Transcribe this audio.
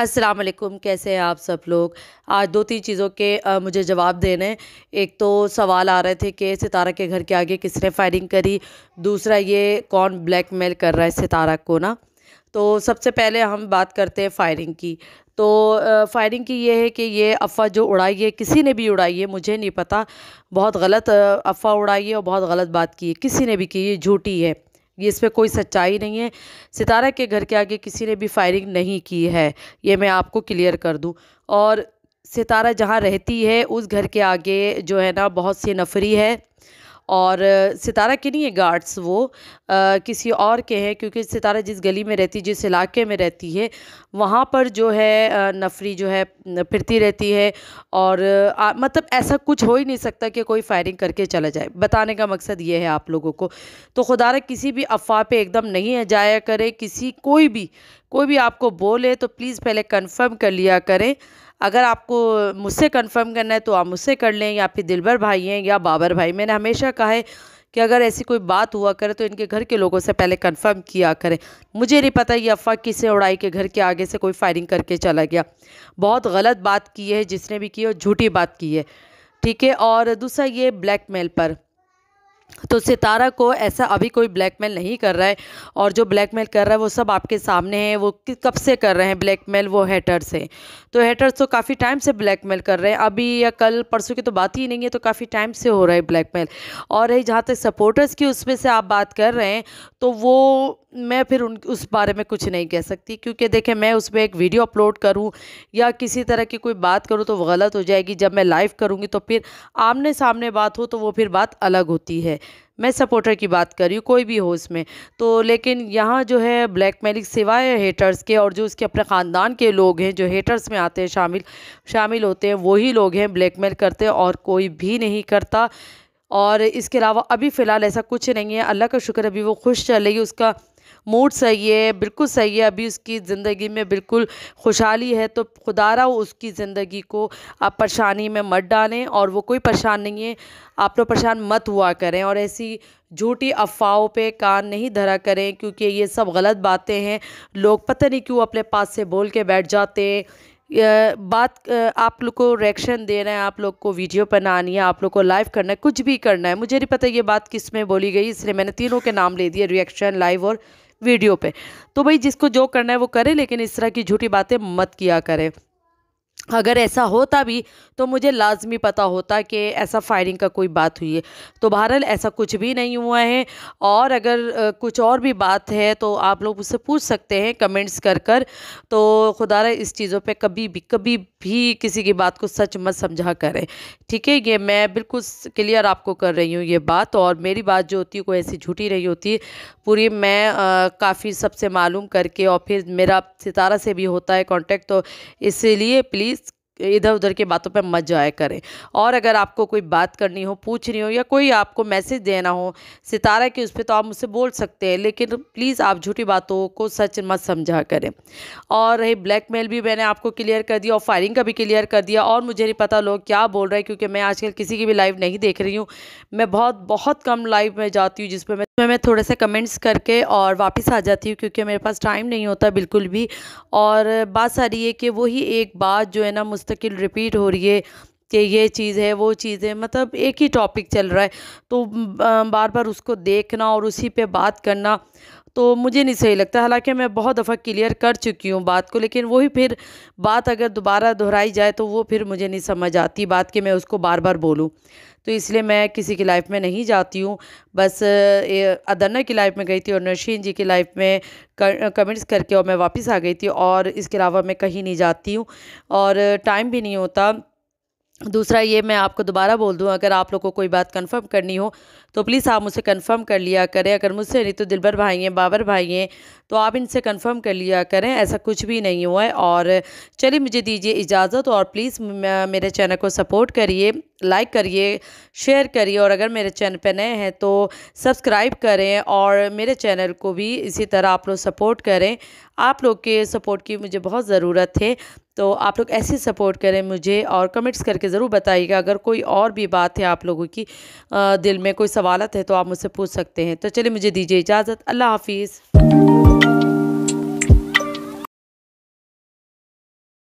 अस्सलाम वालेकुम कैसे हैं आप सब लोग आज दो तीन चीज़ों के आ, मुझे जवाब देने एक तो सवाल आ रहे थे कि सितारा के घर के आगे किसने फायरिंग करी दूसरा ये कौन ब्लैकमेल कर रहा है सितारा को ना तो सबसे पहले हम बात करते हैं फायरिंग की तो फायरिंग की ये है कि ये अफवाह जो उड़ाई है किसी ने भी उड़ाई है मुझे नहीं पता बहुत गलत अफवाह उड़ाई है और बहुत गलत बात की है किसी ने भी की ये झूठी है ये इस पर कोई सच्चाई नहीं है सितारा के घर के आगे किसी ने भी फायरिंग नहीं की है ये मैं आपको क्लियर कर दूँ और सितारा जहाँ रहती है उस घर के आगे जो है ना बहुत सी नफरी है और सितारा के नहीं है गार्ड्स वो आ, किसी और के हैं क्योंकि सितारा जिस गली में रहती है जिस इलाके में रहती है वहाँ पर जो है नफरी जो है फिरती रहती है और आ, मतलब ऐसा कुछ हो ही नहीं सकता कि कोई फायरिंग करके चला जाए बताने का मकसद ये है आप लोगों को तो खुदा किसी भी अफवाह पे एकदम नहीं जाया करें किसी कोई भी कोई भी आपको बोले तो प्लीज़ पहले कन्फर्म कर लिया करें अगर आपको मुझसे कंफर्म करना है तो आप मुझसे कर लें या फिर दिलबर भाई हैं या बाबर भाई मैंने हमेशा कहा है कि अगर ऐसी कोई बात हुआ करे तो इनके घर के लोगों से पहले कंफर्म किया करें मुझे नहीं पता ये अफवाह किसे उड़ाई के घर के आगे से कोई फायरिंग करके चला गया बहुत गलत बात की है जिसने भी की और झूठी बात की है ठीक है और दूसरा ये ब्लैकमेल पर तो सितारा को ऐसा अभी कोई ब्लैकमेल नहीं कर रहा है और जो ब्लैकमेल कर रहा है वो सब आपके सामने है वो कब से कर रहे हैं ब्लैकमेल वो हैटर से तो हेटर्स तो काफ़ी टाइम से ब्लैकमेल कर रहे हैं अभी या कल परसों की तो बात ही नहीं है तो काफ़ी टाइम से हो रहा है ब्लैकमेल और रही जहाँ तक सपोर्टर्स की उसमें से आप बात कर रहे हैं तो वो मैं फिर उन उस बारे में कुछ नहीं कह सकती क्योंकि देखें मैं उसमें एक वीडियो अपलोड करूं या किसी तरह की कोई बात करूं तो वो गलत हो जाएगी जब मैं लाइव करूंगी तो फिर आमने सामने बात हो तो वो फिर बात अलग होती है मैं सपोर्टर की बात कर रही हूँ कोई भी हो उसमें तो लेकिन यहाँ जो है ब्लैक मेलिंग सिवाय हेटर्स के और जो उसके अपने ख़ानदान के लोग हैं जो हेटर्स में आते हैं शामिल शामिल होते हैं वही लोग हैं ब्लैकमेल करते हैं और कोई भी नहीं करता और इसके अलावा अभी फ़िलहाल ऐसा कुछ नहीं है अल्लाह का शुक्र अभी वो खुश चल रही है उसका मूड सही है बिल्कुल सही है अभी उसकी ज़िंदगी में बिल्कुल खुशहाली है तो खुदा रहा उसकी ज़िंदगी को आप परेशानी में मत डालें और वो कोई परेशान नहीं है आप लोग परेशान मत हुआ करें और ऐसी झूठी अफवाहों पे कान नहीं धरा करें क्योंकि ये सब गलत बातें हैं लोग पता नहीं क्यों अपने पास से बोल के बैठ जाते हैं बात आप लोग को रिएक्शन देना है आप लोग को वीडियो बनानी है आप लोग को लाइव करना है कुछ भी करना है मुझे नहीं पता ये बात किस में बोली गई इसलिए मैंने तीनों के नाम ले दिए रिएक्शन लाइव और वीडियो पे तो भाई जिसको जो करना है वो करे लेकिन इस तरह की झूठी बातें मत किया करें अगर ऐसा होता भी तो मुझे लाजमी पता होता कि ऐसा फायरिंग का कोई बात हुई है तो बहरहाल ऐसा कुछ भी नहीं हुआ है और अगर कुछ और भी बात है तो आप लोग उससे पूछ सकते हैं कमेंट्स कर कर तो खुदा इस चीज़ों पे कभी भी कभी भी किसी की बात को सच मत समझा करें ठीक है ये मैं बिल्कुल क्लियर आपको कर रही हूँ ये बात और मेरी बात जो होती है कोई ऐसी झूठी रही होती पूरी मैं काफ़ी सबसे मालूम करके और फिर मेरा सितारा से भी होता है कॉन्टेक्ट तो इसलिए प्लीज़ प्लीज़ इधर उधर की बातों पे मत जाया करें और अगर आपको कोई बात करनी हो पूछनी हो या कोई आपको मैसेज देना हो सितारा के उस पर तो आप मुझसे बोल सकते हैं लेकिन प्लीज़ आप झूठी बातों को सच मत समझा करें और रही ब्लैकमेल भी मैंने आपको क्लियर कर दिया और फायरिंग का भी क्लियर कर दिया और मुझे नहीं पता लोग क्या बोल रहे हैं क्योंकि मैं आजकल किसी की भी लाइव नहीं देख रही हूँ मैं बहुत बहुत कम लाइव में जाती हूँ जिसमें मैं उसमें मैं थोड़े से कमेंट्स करके और वापस आ जाती हूँ क्योंकि मेरे पास टाइम नहीं होता बिल्कुल भी और बात सारी है कि वही एक बात जो है ना मुस्तकिल रिपीट हो रही है कि ये चीज़ है वो चीज़ है मतलब एक ही टॉपिक चल रहा है तो बार बार उसको देखना और उसी पे बात करना तो मुझे नहीं सही लगता हालांकि मैं बहुत दफ़ा क्लियर कर चुकी हूँ बात को लेकिन वही फिर बात अगर दोबारा दोहराई जाए तो वो फिर मुझे नहीं समझ आती बात कि मैं उसको बार बार बोलूँ तो इसलिए मैं किसी की लाइफ में नहीं जाती हूँ बस अदरना की लाइफ में गई थी और नशीन जी की लाइफ में कमेंट्स करके और मैं वापस आ गई थी और इसके अलावा मैं कहीं नहीं जाती हूँ और टाइम भी नहीं होता दूसरा ये मैं आपको दोबारा बोल दूँ अगर आप लोग को कोई बात कंफर्म करनी हो तो प्लीज़ आप मुझसे कंफर्म कर लिया करें अगर मुझसे नहीं तो दिलबर भाई हैं बाबर भाई हैं तो आप इनसे कंफर्म कर लिया करें ऐसा कुछ भी नहीं हुआ है और चलिए मुझे दीजिए इजाज़त और प्लीज़ मेरे चैनल को सपोर्ट करिए लाइक करिए शेयर करिए और अगर मेरे चैनल पर नए हैं तो सब्सक्राइब करें और मेरे चैनल को भी इसी तरह आप लोग सपोर्ट करें आप लोग के सपोर्ट की मुझे बहुत ज़रूरत है तो आप लोग ऐसे सपोर्ट करें मुझे और कमेंट्स करके ज़रूर बताइएगा अगर कोई और भी बात है आप लोगों की दिल में कोई सवालत है तो आप मुझसे पूछ सकते हैं तो चलिए मुझे दीजिए इजाज़त अल्लाह हाफिज़